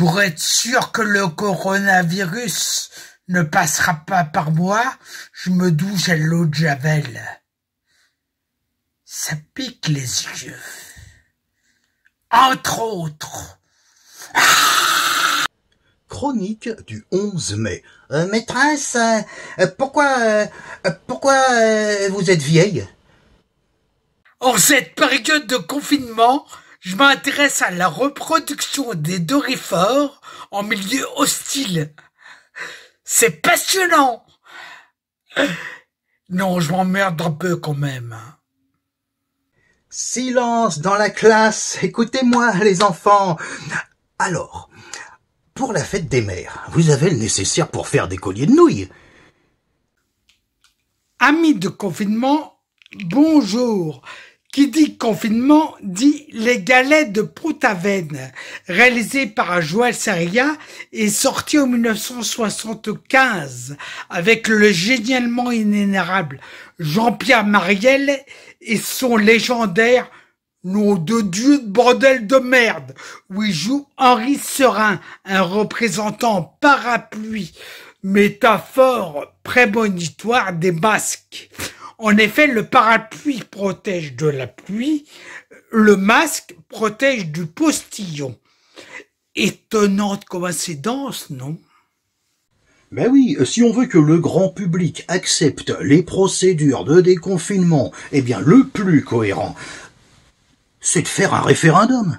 pour être sûr que le coronavirus ne passera pas par moi, je me douche à l'eau de Javel. Ça pique les yeux. Entre autres. Chronique du 11 mai. Euh, maîtresse, euh, pourquoi, euh, pourquoi vous êtes vieille En cette période de confinement, je m'intéresse à la reproduction des dorifores en milieu hostile. C'est passionnant Non, je m'emmerde un peu quand même. Silence dans la classe, écoutez-moi les enfants. Alors, pour la fête des mères, vous avez le nécessaire pour faire des colliers de nouilles. Amis de confinement, bonjour. Qui dit confinement dit les galets de Prout réalisé par Joël Seria et sorti en 1975 avec le génialement inénérable Jean-Pierre Marielle et son légendaire Nom de Dieu de bordel de merde, où il joue Henri Serin, un représentant parapluie, métaphore prémonitoire des masques. En effet, le parapluie protège de la pluie, le masque protège du postillon. Étonnante coïncidence, non ben oui, si on veut que le grand public accepte les procédures de déconfinement, eh bien le plus cohérent, c'est de faire un référendum.